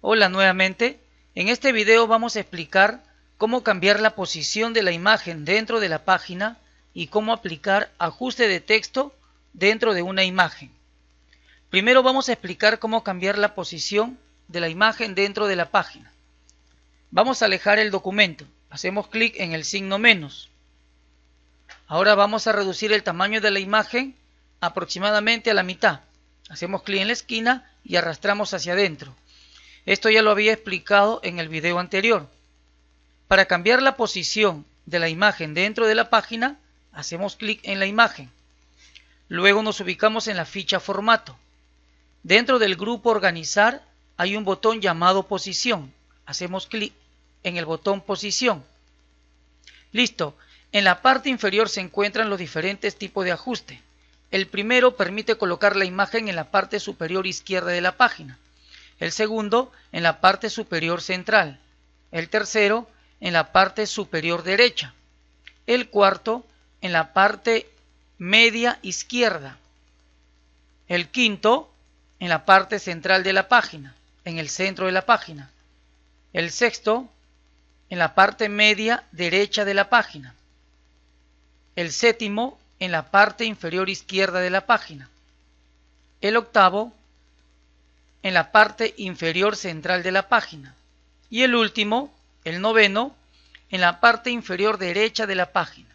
Hola nuevamente, en este video vamos a explicar cómo cambiar la posición de la imagen dentro de la página y cómo aplicar ajuste de texto dentro de una imagen. Primero vamos a explicar cómo cambiar la posición de la imagen dentro de la página. Vamos a alejar el documento, hacemos clic en el signo menos. Ahora vamos a reducir el tamaño de la imagen aproximadamente a la mitad. Hacemos clic en la esquina y arrastramos hacia adentro. Esto ya lo había explicado en el video anterior. Para cambiar la posición de la imagen dentro de la página, hacemos clic en la imagen. Luego nos ubicamos en la ficha formato. Dentro del grupo organizar hay un botón llamado posición. Hacemos clic en el botón posición. Listo. En la parte inferior se encuentran los diferentes tipos de ajuste. El primero permite colocar la imagen en la parte superior izquierda de la página el segundo en la parte superior central, el tercero en la parte superior derecha, el cuarto en la parte media izquierda, el quinto en la parte central de la página, en el centro de la página, el sexto en la parte media derecha de la página, el séptimo en la parte inferior izquierda de la página, el octavo en la parte inferior central de la página. Y el último, el noveno, en la parte inferior derecha de la página.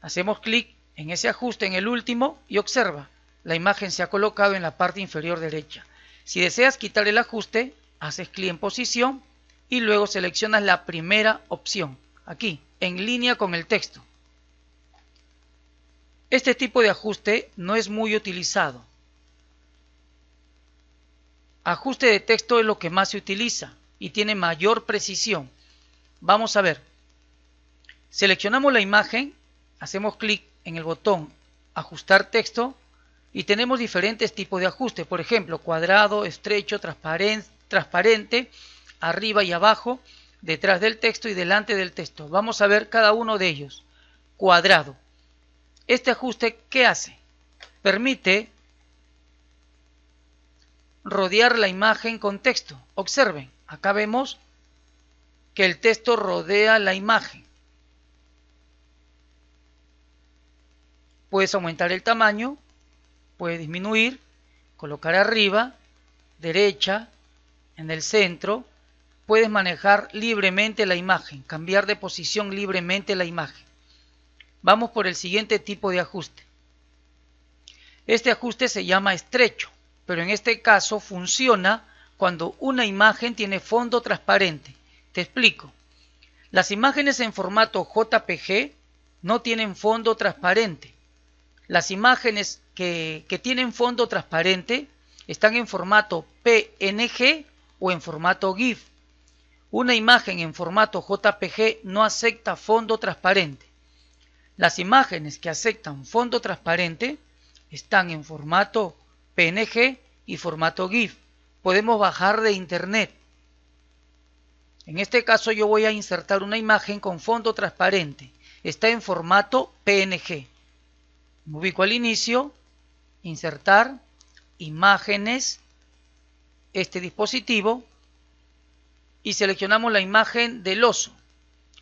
Hacemos clic en ese ajuste en el último y observa, la imagen se ha colocado en la parte inferior derecha. Si deseas quitar el ajuste, haces clic en posición y luego seleccionas la primera opción, aquí, en línea con el texto. Este tipo de ajuste no es muy utilizado, Ajuste de texto es lo que más se utiliza y tiene mayor precisión. Vamos a ver. Seleccionamos la imagen, hacemos clic en el botón Ajustar texto y tenemos diferentes tipos de ajustes. Por ejemplo, cuadrado, estrecho, transparente, transparente arriba y abajo, detrás del texto y delante del texto. Vamos a ver cada uno de ellos. Cuadrado. Este ajuste, ¿qué hace? Permite rodear la imagen con texto. Observen, acá vemos que el texto rodea la imagen. Puedes aumentar el tamaño, puedes disminuir, colocar arriba, derecha, en el centro. Puedes manejar libremente la imagen, cambiar de posición libremente la imagen. Vamos por el siguiente tipo de ajuste. Este ajuste se llama estrecho pero en este caso funciona cuando una imagen tiene fondo transparente. Te explico. Las imágenes en formato JPG no tienen fondo transparente. Las imágenes que, tienen fondo transparente están en formato PNG o en formato GIF. Una imagen en formato JPG no acepta fondo transparente. Las imágenes que aceptan fondo transparente están en formato PNG y formato GIF. Podemos bajar de internet. En este caso yo voy a insertar una imagen con fondo transparente. Está en formato PNG. Me ubico al inicio, insertar, imágenes, este dispositivo y seleccionamos la imagen del oso.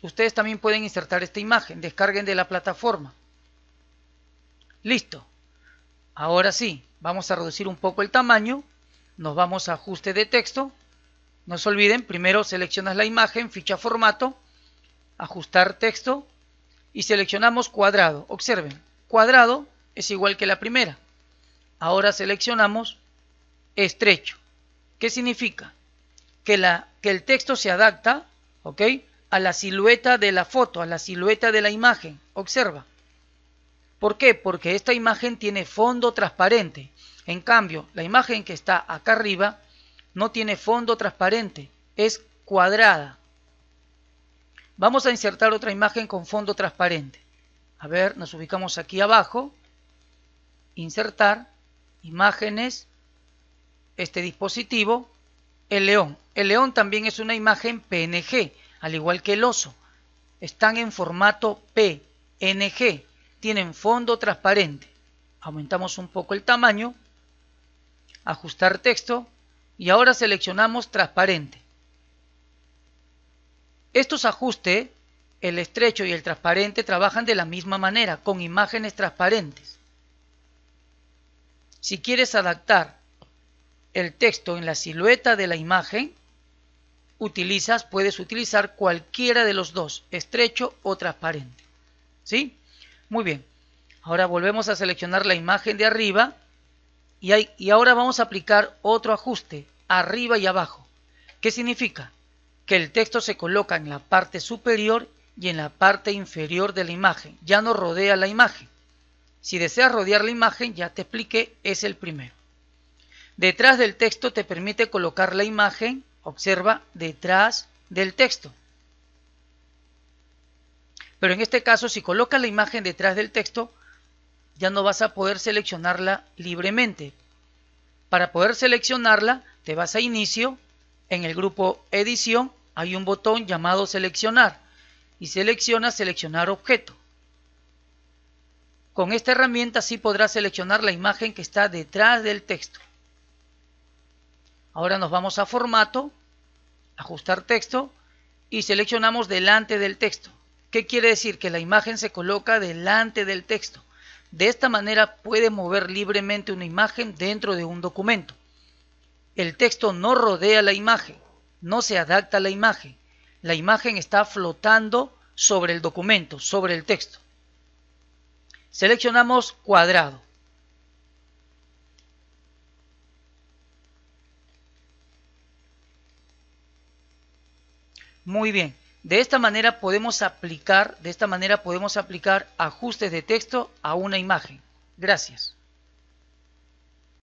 Ustedes también pueden insertar esta imagen, descarguen de la plataforma. Listo. Ahora sí, vamos a reducir un poco el tamaño, nos vamos a ajuste de texto, no se olviden, primero seleccionas la imagen, ficha formato, ajustar texto y seleccionamos cuadrado. Observen, cuadrado es igual que la primera. Ahora seleccionamos estrecho. ¿Qué significa? Que, la, que el texto se adapta ¿ok? a la silueta de la foto, a la silueta de la imagen. Observa, ¿Por qué? Porque esta imagen tiene fondo transparente. En cambio, la imagen que está acá arriba no tiene fondo transparente, es cuadrada. Vamos a insertar otra imagen con fondo transparente. A ver, nos ubicamos aquí abajo, insertar, imágenes, este dispositivo, el león. El león también es una imagen PNG, al igual que el oso. Están en formato PNG tienen fondo transparente. Aumentamos un poco el tamaño, ajustar texto y ahora seleccionamos transparente. Estos ajustes, el estrecho y el transparente, trabajan de la misma manera, con imágenes transparentes. Si quieres adaptar el texto en la silueta de la imagen, utilizas, puedes utilizar cualquiera de los dos, estrecho o transparente. ¿Sí? Muy bien, ahora volvemos a seleccionar la imagen de arriba y, ahora vamos a aplicar otro ajuste, arriba y abajo. ¿Qué significa? Que el texto se coloca en la parte superior y en la parte inferior de la imagen, ya no rodea la imagen. Si deseas rodear la imagen, ya te expliqué, es el primero. Detrás del texto te permite colocar la imagen, observa, detrás del texto. Pero en este caso, si colocas la imagen detrás del texto, ya no vas a poder seleccionarla libremente. Para poder seleccionarla, te vas a Inicio, en el grupo Edición hay un botón llamado Seleccionar y selecciona Seleccionar objeto. Con esta herramienta sí podrás seleccionar la imagen que está detrás del texto. Ahora nos vamos a Formato, Ajustar texto y seleccionamos delante del texto. ¿Qué quiere decir? Que la imagen se coloca delante del texto. De esta manera puede mover libremente una imagen dentro de un documento. El texto no rodea la imagen, no se adapta a la imagen. La imagen está flotando sobre el documento, sobre el texto. Seleccionamos cuadrado. Muy bien. De esta manera podemos aplicar, de esta manera podemos aplicar ajustes de texto a una imagen. Gracias.